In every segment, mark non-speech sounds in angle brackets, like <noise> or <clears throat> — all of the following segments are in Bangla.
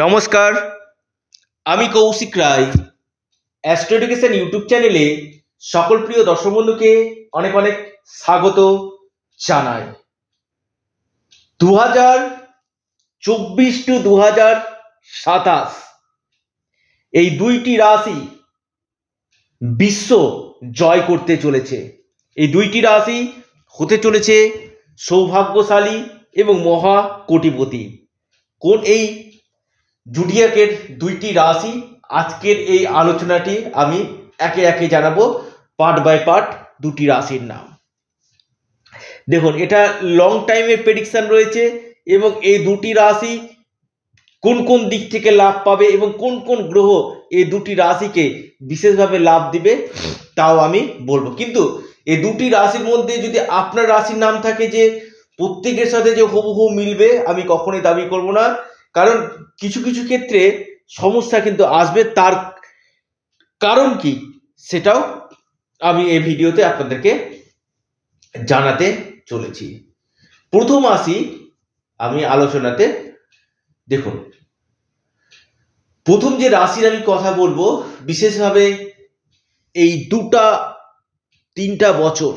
নমস্কার আমি Koushik Roy Astro Education YouTube চ্যানেলে সকল প্রিয় দর্শক বন্ধুকে অনেক অনেক স্বাগত জানাই দু হাজার চব্বিশ টু দু হাজার সাতাশ এই দুইটি রাশি বিশ্ব জয় করতে চলেছে এই দুইটি রাশি হতে চলেছে সৌভাগ্যশালী এবং মহা কোটিপতি কোন এই জুডিয়াকের দুইটি রাশি আজকের এই আলোচনাটি আমি একে একে জানাবো পার্ট বাই পার্ট দুটি রাশির নাম দেখুন এটা লং টাইমের প্রেডিকশান রয়েছে এবং এই দুটি রাশি কোন কোন দিক থেকে লাভ পাবে এবং কোন কোন গ্রহ এই দুটি রাশিকে বিশেষভাবে লাভ দিবে তাও আমি বলবো কিন্তু এই দুটি রাশির মধ্যে যদি আপনার রাশির নাম থাকে যে প্রত্যেকের সাথে যে হুবহু মিলবে আমি কখনোই দাবি করব না কারণ কিছু কিছু ক্ষেত্রে সমস্যা কিন্তু আসবে তার কারণ কি সেটাও আমি এই ভিডিওতে আপনাদেরকে জানাতে চলেছি প্রথম আসি আমি আলোচনাতে দেখুন প্রথম যে রাশির আমি কথা বলবো বিশেষভাবে এই দুটা তিনটা বছর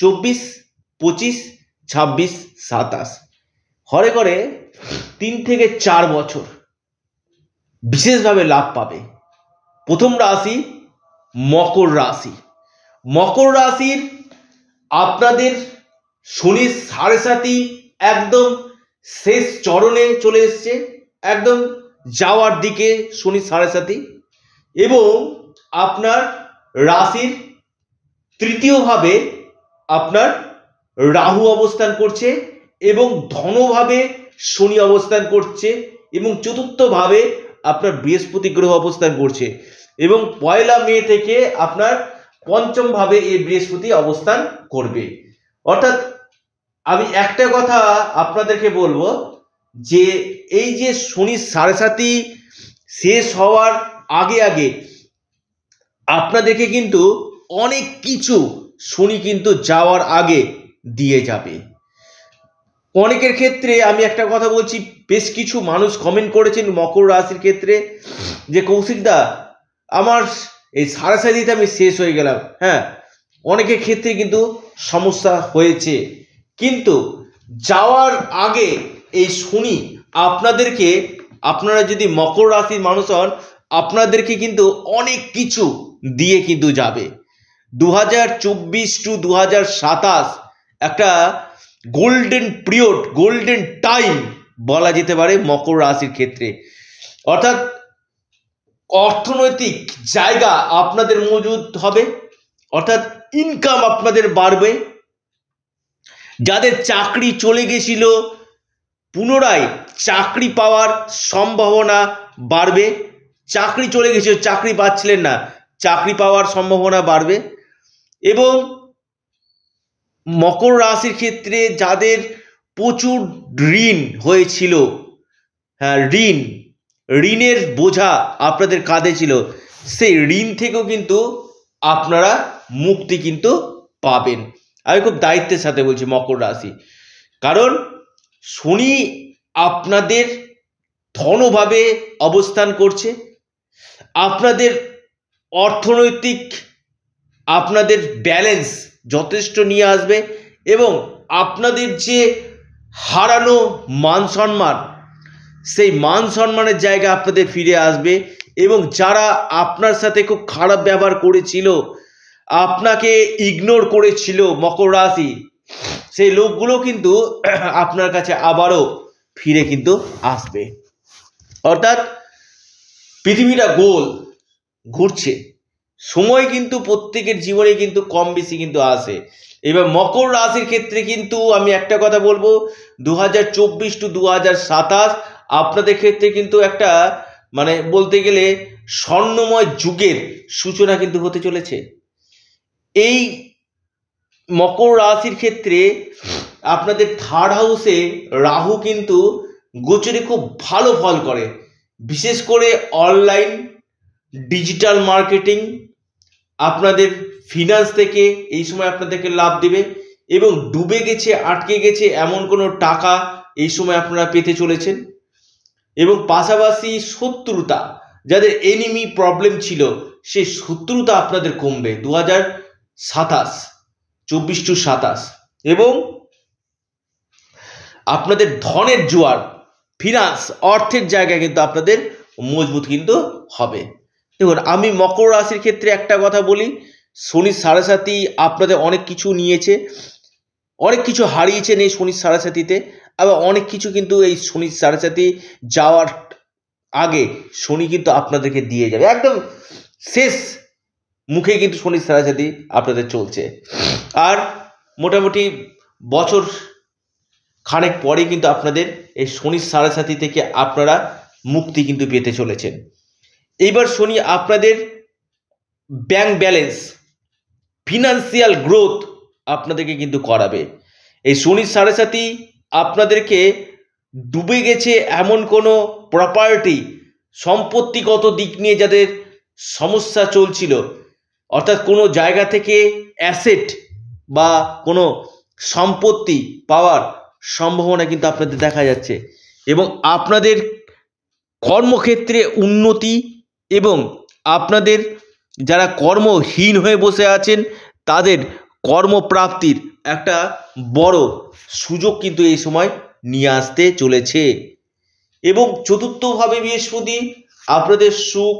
চব্বিশ পঁচিশ ছাব্বিশ সাতাশ হরে করে তিন থেকে চার বছর বিশেষভাবে লাভ পাবে প্রথম রাশি মকর রাশি মকর রাশির আপনাদের শনি সাড়ে সাতই একদম শেষ চরণে চলে এসছে একদম যাওয়ার দিকে শনি সাড়ে সাতই এবং আপনার রাশির তৃতীয়ভাবে আপনার রাহু অবস্থান করছে এবং ধনভাবে শনি অবস্থান করছে এবং চতুর্থভাবে আপনার বৃহস্পতি গ্রহ অবস্থান করছে এবং পয়লা মে থেকে আপনার পঞ্চমভাবে এই বৃহস্পতি অবস্থান করবে অর্থাৎ আমি একটা কথা আপনাদেরকে বলবো যে এই যে শনি সাড়ে সাতি শেষ হওয়ার আগে আগে আপনাদেরকে কিন্তু অনেক কিছু শনি কিন্তু যাওয়ার আগে দিয়ে যাবে অনেকের ক্ষেত্রে আমি একটা কথা বলছি বেশ কিছু মানুষ কমেন্ট করেছেন মকর রাশির ক্ষেত্রে যে কৌশিকদা আমার এই সাড়ে সাড়িতে আমি শেষ হয়ে গেলাম হ্যাঁ অনেকের ক্ষেত্রে কিন্তু সমস্যা হয়েছে কিন্তু যাওয়ার আগে এই শুনি আপনাদেরকে আপনারা যদি মকর রাশির মানুষ হন আপনাদেরকে কিন্তু অনেক কিছু দিয়ে কিন্তু যাবে দু হাজার চব্বিশ টু দু হাজার সাতাশ একটা গোল্ডেন পিরিয়ড গোল্ডেন টাইম বলা যেতে পারে মকর রাশির ক্ষেত্রে অর্থাৎ অর্থনৈতিক জায়গা আপনাদের মজুদ হবে অর্থাৎ ইনকাম আপনাদের বাড়বে যাদের চাকরি চলে গেছিল পুনরায় চাকরি পাওয়ার সম্ভাবনা বাড়বে চাকরি চলে গেছিল চাকরি পাচ্ছিলেন না চাকরি পাওয়ার সম্ভাবনা বাড়বে এবং মকর রাশির ক্ষেত্রে যাদের প্রচুর ঋণ হয়েছিল হ্যাঁ ঋণ ঋণের বোঝা আপনাদের কাঁধে ছিল সেই ঋণ থেকেও কিন্তু আপনারা মুক্তি কিন্তু পাবেন আমি খুব দায়িত্বের সাথে বলছি মকর রাশি কারণ শনি আপনাদের ধনভাবে অবস্থান করছে আপনাদের অর্থনৈতিক আপনাদের ব্যালেন্স যথেষ্ট নিয়ে আসবে এবং আপনাদের যে হারানো মান সম্মান সেই মান সম্মানের জায়গা আপনাদের ফিরে আসবে এবং যারা আপনার সাথে খুব খারাপ ব্যবহার করেছিল আপনাকে ইগনোর করেছিল মকর রাশি সেই লোকগুলো কিন্তু <clears throat> আপনার কাছে আবারও ফিরে কিন্তু আসবে অর্থাৎ পৃথিবীটা গোল ঘুরছে সময় কিন্তু প্রত্যেকের জীবনে কিন্তু কম বেশি কিন্তু আসে এবার মকর রাশির ক্ষেত্রে কিন্তু আমি একটা কথা বলবো দু হাজার চব্বিশ টু দু হাজার সাতাশ আপনাদের ক্ষেত্রে কিন্তু একটা মানে বলতে গেলে স্বর্ণময় যুগের সূচনা কিন্তু হতে চলেছে এই মকর রাশির ক্ষেত্রে আপনাদের থার্ড হাউসে রাহু কিন্তু গোচরে খুব ভালো ফল করে বিশেষ করে অনলাইন ডিজিটাল মার্কেটিং আপনাদের ফিনান্স থেকে এই সময় আপনাদেরকে লাভ দেবে এবং ডুবে গেছে আটকে গেছে এমন কোনো টাকা এই সময় আপনারা পেতে চলেছেন এবং পাশাপাশি শত্রুতা যাদের এনিমি প্রবলেম ছিল সে শত্রুতা আপনাদের কমবে দু হাজার সাতাশ চব্বিশ টু সাতাশ এবং আপনাদের ধনের জোয়ার ফিনান্স অর্থের জায়গায় কিন্তু আপনাদের মজবুত কিন্তু হবে দেখুন আমি মকর রাশির ক্ষেত্রে একটা কথা বলি শনির সাড়ে সাতি আপনাদের অনেক কিছু নিয়েছে অনেক কিছু হারিয়েছেন এই শনির সাড়ে সাতিতে আবার অনেক কিছু কিন্তু এই শনির সাড়ে সাতি যাওয়ার আগে শনি কিন্তু আপনাদেরকে দিয়ে যাবে একদম শেষ মুখে কিন্তু শনির সাড়ে সাতি আপনাদের চলছে আর মোটামুটি বছর খানেক পরে কিন্তু আপনাদের এই শনির সাড়ে সাতি থেকে আপনারা মুক্তি কিন্তু পেতে চলেছেন এইবার শুনি আপনাদের ব্যাংক ব্যালেন্স ফিনান্সিয়াল গ্রোথ আপনাদেরকে কিন্তু করাবে এই শনির সাড়ে সাথে আপনাদেরকে ডুবে গেছে এমন কোনো প্রপার্টি সম্পত্তিগত দিক নিয়ে যাদের সমস্যা চলছিল অর্থাৎ কোনো জায়গা থেকে অ্যাসেট বা কোনো সম্পত্তি পাওয়ার সম্ভাবনা কিন্তু আপনাদের দেখা যাচ্ছে এবং আপনাদের কর্মক্ষেত্রে উন্নতি এবং আপনাদের যারা কর্মহীন হয়ে বসে আছেন তাদের কর্মপ্রাপ্তির একটা বড় সুযোগ কিন্তু এই সময় নিয়ে আসতে চলেছে এবং চতুর্থভাবে বৃহস্পতি আপনাদের সুখ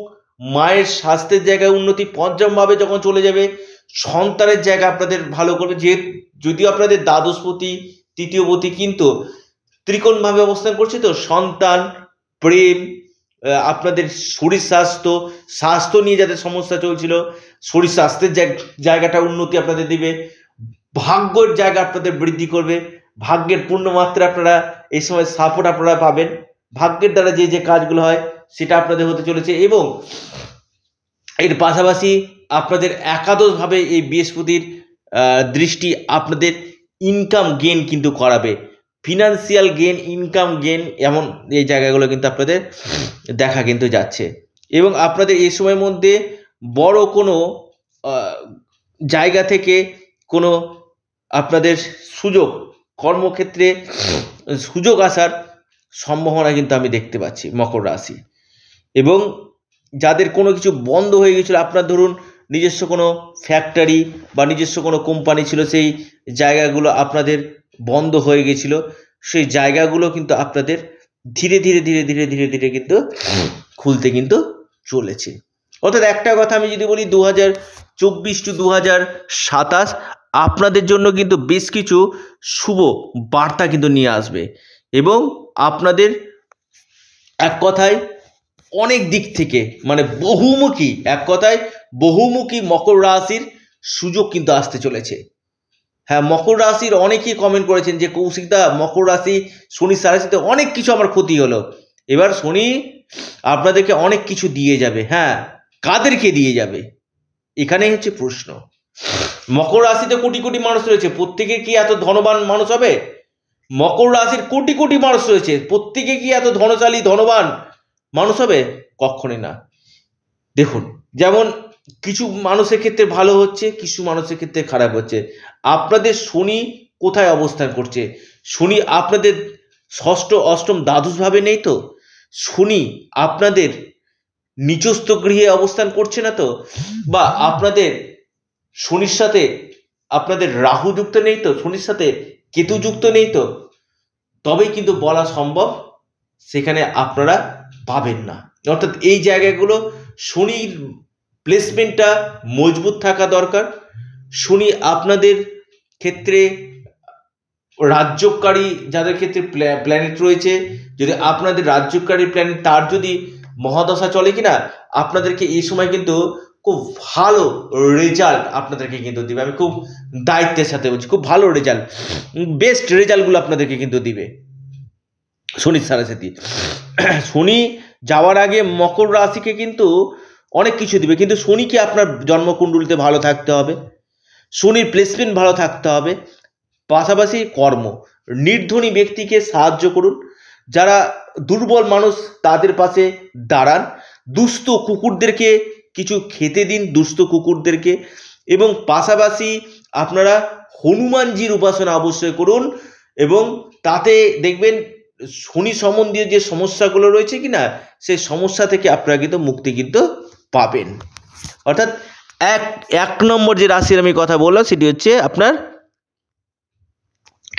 মায়ের স্বাস্থ্যের জায়গায় উন্নতি পঞ্চমভাবে যখন চলে যাবে সন্তানের জায়গা আপনাদের ভালো করবে যে যদিও আপনাদের দ্বাদশপতি তৃতীয়পতি কিন্তু ত্রিকোণভাবে অবস্থান করছে তো সন্তান প্রেম আপনাদের শরীর স্বাস্থ্য স্বাস্থ্য নিয়ে যাদের সমস্যা চলছিল শরীর স্বাস্থ্যের জায়গাটা উন্নতি আপনাদের দিবে ভাগ্যের জায়গা আপনাদের বৃদ্ধি করবে ভাগ্যের পূর্ণমাত্রা আপনারা এই সময় সাপোর্ট আপনারা পাবেন ভাগ্যের দ্বারা যে যে কাজগুলো হয় সেটা আপনাদের হতে চলেছে এবং এর পাশাপাশি আপনাদের একাদশভাবে এই বৃহস্পতির দৃষ্টি আপনাদের ইনকাম গেন কিন্তু করাবে ফিনান্সিয়াল গেন ইনকাম গেন এমন এই জায়গাগুলো কিন্তু আপনাদের দেখা কিন্তু যাচ্ছে এবং আপনাদের এই সময়ের মধ্যে বড় কোনো জায়গা থেকে কোনো আপনাদের সুযোগ কর্মক্ষেত্রে সুযোগ আসার সম্ভাবনা কিন্তু আমি দেখতে পাচ্ছি মকর রাশি এবং যাদের কোনো কিছু বন্ধ হয়ে গেছিলো আপনার ধরুন নিজস্ব কোনো ফ্যাক্টরি বা নিজস্ব কোনো কোম্পানি ছিল সেই জায়গাগুলো আপনাদের বন্ধ হয়ে গেছিল সেই জায়গাগুলো কিন্তু আপনাদের ধীরে ধীরে ধীরে ধীরে ধীরে ধীরে কিন্তু খুলতে কিন্তু চলেছে অর্থাৎ একটা কথা আমি যদি বলি দু হাজার চব্বিশ টু দু হাজার সাতাশ আপনাদের জন্য কিন্তু বেশ কিছু শুভ বার্তা কিন্তু নিয়ে আসবে এবং আপনাদের এক কথায় অনেক দিক থেকে মানে বহুমুখী এক কথায় বহুমুখী মকর রাশির সুযোগ কিন্তু আসতে চলেছে হ্যাঁ মকর রাশির অনেকেই কমেন্ট করেছেন যে কৌশিকদা মকর রাশি শনি সারাশিতে অনেক কিছু আমার ক্ষতি হলো এবার শনি আপনাদেরকে অনেক কিছু দিয়ে যাবে হ্যাঁ কাদেরকে দিয়ে যাবে এখানেই হচ্ছে প্রশ্ন মকর রাশিতে কোটি কোটি মানুষ রয়েছে প্রত্যেকে কি এত ধনবান মানুষ হবে মকর রাশির কোটি কোটি মানুষ রয়েছে প্রত্যেকে কি এত ধনশালী ধনবান মানুষ হবে কখনই না দেখুন যেমন কিছু মানুষের ক্ষেত্রে ভালো হচ্ছে কিছু মানুষের ক্ষেত্রে খারাপ হচ্ছে আপনাদের শনি কোথায় অবস্থান করছে শনি আপনাদের ষষ্ঠ অষ্টম দ্বাদশভাবে নেই তো শনি আপনাদের নিচস্থ গৃহে অবস্থান করছে না তো বা আপনাদের শনির সাথে আপনাদের রাহু যুক্ত নেই তো শনির সাথে কেতু যুক্ত নেই তো তবেই কিন্তু বলা সম্ভব সেখানে আপনারা পাবেন না অর্থাৎ এই জায়গাগুলো শনির প্লেসমেন্টটা মজবুত থাকা দরকার শুনি আপনাদের ক্ষেত্রে রাজ্যকারী যাদের ক্ষেত্রে প্ল্যানেট রয়েছে যদি আপনাদের রাজ্যকারী প্ল্যানেট তার যদি মহাদশা চলে কিনা আপনাদেরকে এই সময় কিন্তু খুব ভালো রেজাল্ট আপনাদেরকে কিন্তু দিবে আমি খুব দায়িত্বের সাথে বলছি খুব ভালো রেজাল্ট বেস্ট রেজাল্টগুলো আপনাদেরকে কিন্তু দিবে শনি সাথে শনি যাওয়ার আগে মকর রাশিকে কিন্তু অনেক কিছু দিবে কিন্তু শনিকে আপনার জন্মকুণ্ডলিতে ভালো থাকতে হবে শনির প্লেসমেন্ট ভালো থাকতে হবে পাশাপাশি কর্ম নির্ধনী ব্যক্তিকে সাহায্য করুন যারা দুর্বল মানুষ তাদের পাশে দাঁড়ান দুস্থ কুকুরদেরকে কিছু খেতে দিন দুস্থ কুকুরদেরকে এবং পাশাপাশি আপনারা হনুমানজির উপাসনা অবশ্যই করুন এবং তাতে দেখবেন শনি সম্বন্ধীয় যে সমস্যাগুলো রয়েছে কি না সেই সমস্যা থেকে আপনারা কিন্তু মুক্তি কিন্তু পাবেন অর্থাৎ এক এক নম্বর যে রাশির আমি কথা বললাম সেটি হচ্ছে আপনার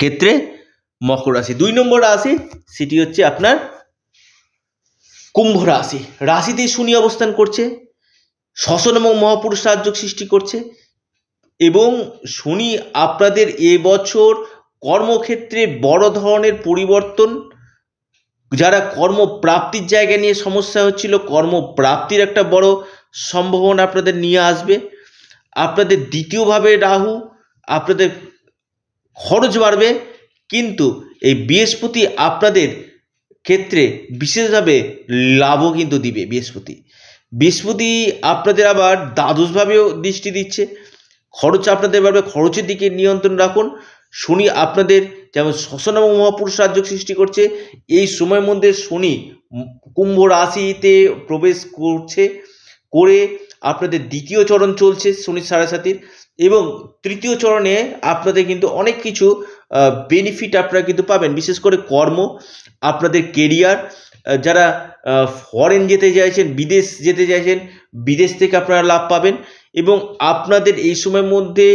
ক্ষেত্রে মকর রাশি দুই নম্বর রাশি সেটি হচ্ছে আপনার কুম্ভ রাশি রাশিতেই শুনি অবস্থান করছে শ্বসন এবং মহাপুরুষ সাহায্য সৃষ্টি করছে এবং শুনি আপনাদের এবছর কর্মক্ষেত্রে বড় ধরনের পরিবর্তন যারা কর্মপ্রাপ্তির জায়গা নিয়ে সমস্যা হচ্ছিল কর্মপ্রাপ্তির একটা বড় সম্ভাবনা আপনাদের নিয়ে আসবে আপনাদের দ্বিতীয়ভাবে রাহু আপনাদের খরচ বাড়বে কিন্তু এই বৃহস্পতি আপনাদের ক্ষেত্রে বিশেষভাবে লাভও কিন্তু দিবে বৃহস্পতি বৃহস্পতি আপনাদের আবার দ্বাদশভাবেও দৃষ্টি দিচ্ছে খরচ আপনাদের বাড়বে খরচের দিকে নিয়ন্ত্রণ রাখুন শনি আপনাদের যেমন শ্মশান এবং মহাপুরুষ রাজ্য সৃষ্টি করছে এই সময়ের মধ্যে শনি কুম্ভ রাশিতে প্রবেশ করছে করে আপনাদের দ্বিতীয় চরণ চলছে শনি সাড়ে সাতির এবং তৃতীয় চরণে আপনাদের কিন্তু অনেক কিছু বেনিফিট আপনারা কিন্তু পাবেন বিশেষ করে কর্ম আপনাদের কেরিয়ার যারা ফরেন যেতে চাইছেন বিদেশ যেতে চাইছেন বিদেশ থেকে আপনারা লাভ পাবেন এবং আপনাদের এই সময়ের মধ্যে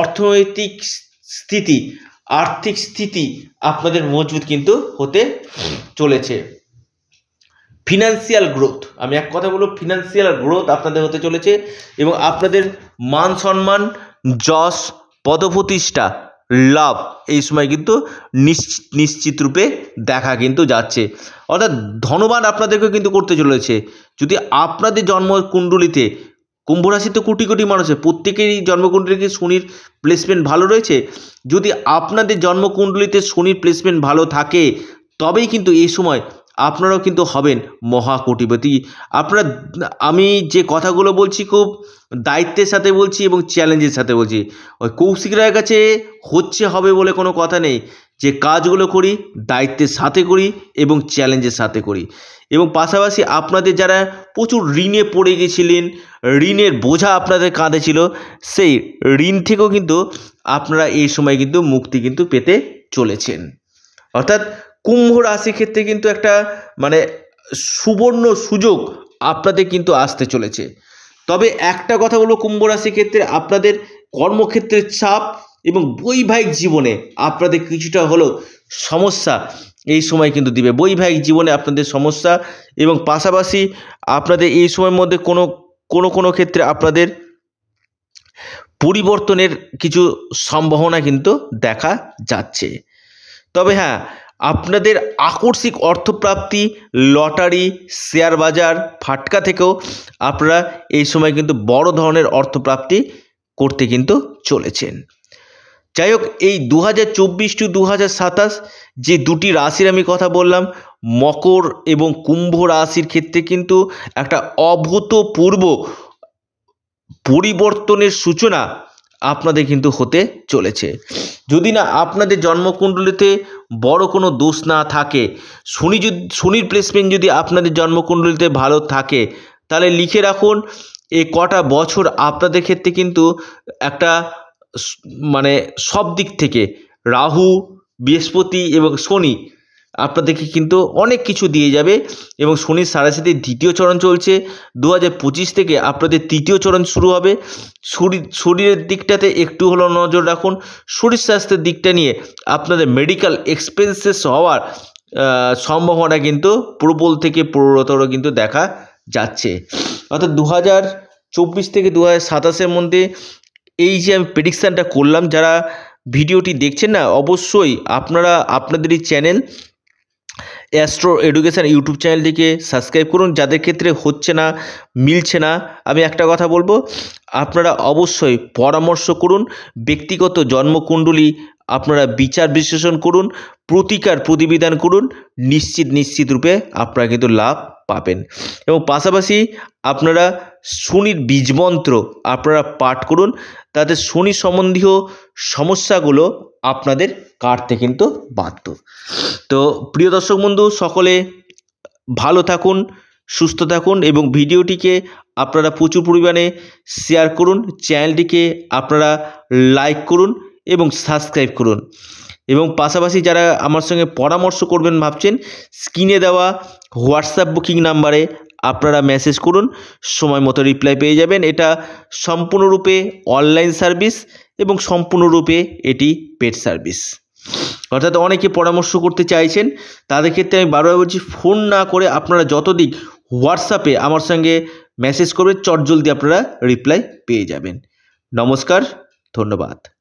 অর্থনৈতিক স্থিতি আর্থিক স্থিতি আপনাদের মজবুত কিন্তু হতে চলেছে ফিনান্সিয়াল গ্রোথ আমি এক কথা বলবো ফিনান্সিয়াল গ্রোথ আপনাদের হতে চলেছে এবং আপনাদের মান সম্মান যশ পদপ্রতিষ্ঠা লাভ এই সময় কিন্তু নিশ্চিত নিশ্চিত রূপে দেখা কিন্তু যাচ্ছে অর্থাৎ ধনবান আপনাদেরকে কিন্তু করতে চলেছে যদি আপনাদের জন্মকুণ্ডলিতে কুম্ভ তো কোটি কোটি মানুষের প্রত্যেকেরই জন্মকুণ্ডলীতে শনির প্লেসমেন্ট ভালো রয়েছে যদি আপনাদের জন্মকুণ্ডলিতে শনির প্লেসমেন্ট ভালো থাকে তবেই কিন্তু এই সময় আপনারাও কিন্তু হবেন মহাকোটিপতি আপনারা আমি যে কথাগুলো বলছি খুব দায়িত্বের সাথে বলছি এবং চ্যালেঞ্জের সাথে বলছি ওই কৌশিক রায়ের কাছে হচ্ছে হবে বলে কোনো কথা নেই যে কাজগুলো করি দায়িত্বের সাথে করি এবং চ্যালেঞ্জের সাথে করি এবং পাশাপাশি আপনাদের যারা প্রচুর ঋণে পড়ে গেছিলেন ঋণের বোঝা আপনাদের কাঁধে ছিল সেই ঋণ থেকেও কিন্তু আপনারা এই সময় কিন্তু মুক্তি কিন্তু পেতে চলেছেন অর্থাৎ কুম্ভ রাশি ক্ষেত্রে কিন্তু একটা মানে সুবর্ণ সুযোগ আপনাদের কিন্তু আসতে চলেছে তবে একটা কথা বলবো কুম্ভ রাশি ক্ষেত্রে আপনাদের কর্মক্ষেত্রের চাপ এবং বৈবাহিক জীবনে আপনাদের কিছুটা হলো সমস্যা এই সময় কিন্তু দিবে বৈবাহিক জীবনে আপনাদের সমস্যা এবং পাশাপাশি আপনাদের এই সময়ের মধ্যে কোনো কোনো কোনো ক্ষেত্রে আপনাদের পরিবর্তনের কিছু সম্ভাবনা কিন্তু দেখা যাচ্ছে তবে হ্যাঁ আপনাদের আকস্মিক অর্থপ্রাপ্তি লটারি শেয়ার বাজার ফাটকা থেকেও আপনারা এই সময় কিন্তু বড় ধরনের অর্থপ্রাপ্তি করতে কিন্তু চলেছেন যাই হোক এই দু হাজার চব্বিশ টু দু হাজার সাতাশ যে দুটি রাশির আমি কথা বললাম মকর এবং কুম্ভ রাশির ক্ষেত্রে কিন্তু একটা অভূতপূর্ব পরিবর্তনের সূচনা আপনাদের কিন্তু হতে চলেছে যদি না আপনাদের জন্মকুণ্ডলিতে বড় কোনো দোষ না থাকে শনি যদি শনির প্লেসমেন্ট যদি আপনাদের জন্মকুণ্ডলিতে ভালো থাকে তাহলে লিখে রাখুন এ কটা বছর আপনাদের ক্ষেত্রে কিন্তু একটা মানে সব দিক থেকে রাহু বৃহস্পতি এবং শনি আপনাদেরকে কিন্তু অনেক কিছু দিয়ে যাবে এবং শনির সারাশিতে দ্বিতীয় চরণ চলছে দু পঁচিশ থেকে আপনাদের তৃতীয় চরণ শুরু হবে শরীর শরীরের দিকটাতে একটু হলো নজর রাখুন শরীর স্বাস্থ্যের দিকটা নিয়ে আপনাদের মেডিকেল এক্সপেন্সেস হওয়ার সম্ভাবনা কিন্তু প্রবল থেকে প্রবলতর কিন্তু দেখা যাচ্ছে অর্থাৎ দু থেকে দু হাজার মধ্যে এই যে আমি প্রেডিকশানটা করলাম যারা ভিডিওটি দেখছেন না অবশ্যই আপনারা আপনাদেরই চ্যানেল অ্যাস্ট্রো এডুকেশান ইউটিউব চ্যানেলটিকে সাবস্ক্রাইব করুন যাদের ক্ষেত্রে হচ্ছে না মিলছে না আমি একটা কথা বলবো আপনারা অবশ্যই পরামর্শ করুন ব্যক্তিগত জন্মকুণ্ডলী আপনারা বিচার বিশ্লেষণ করুন প্রতিকার প্রতিবিধান করুন নিশ্চিত নিশ্চিত রূপে আপনারা কিন্তু লাভ পাবেন এবং পাশাপাশি আপনারা শনির বীজমন্ত্র আপনারা পাঠ করুন তাতে শনি সম্বন্ধীয় সমস্যাগুলো আপনাদের কাটতে কিন্তু বাধ্য তো প্রিয় দর্শক বন্ধু সকলে ভালো থাকুন সুস্থ থাকুন এবং ভিডিওটিকে আপনারা প্রচুর পরিমাণে শেয়ার করুন চ্যানেলটিকে আপনারা লাইক করুন এবং সাবস্ক্রাইব করুন এবং পাশাপাশি যারা আমার সঙ্গে পরামর্শ করবেন ভাবছেন স্ক্রিনে দেওয়া হোয়াটসঅ্যাপ বুকিং নাম্বারে আপনারা মেসেজ করুন সময় মতো রিপ্লাই পেয়ে যাবেন এটা সম্পূর্ণরূপে অনলাইন সার্ভিস এবং সম্পূর্ণরূপে এটি পেড সার্ভিস অর্থাৎ অনেকে পরামর্শ করতে চাইছেন তাদের ক্ষেত্রে আমি বারবার বলছি ফোন না করে আপনারা যতদিক হোয়াটসঅ্যাপে আমার সঙ্গে মেসেজ করবে চটজলদি আপনারা রিপ্লাই পেয়ে যাবেন নমস্কার ধন্যবাদ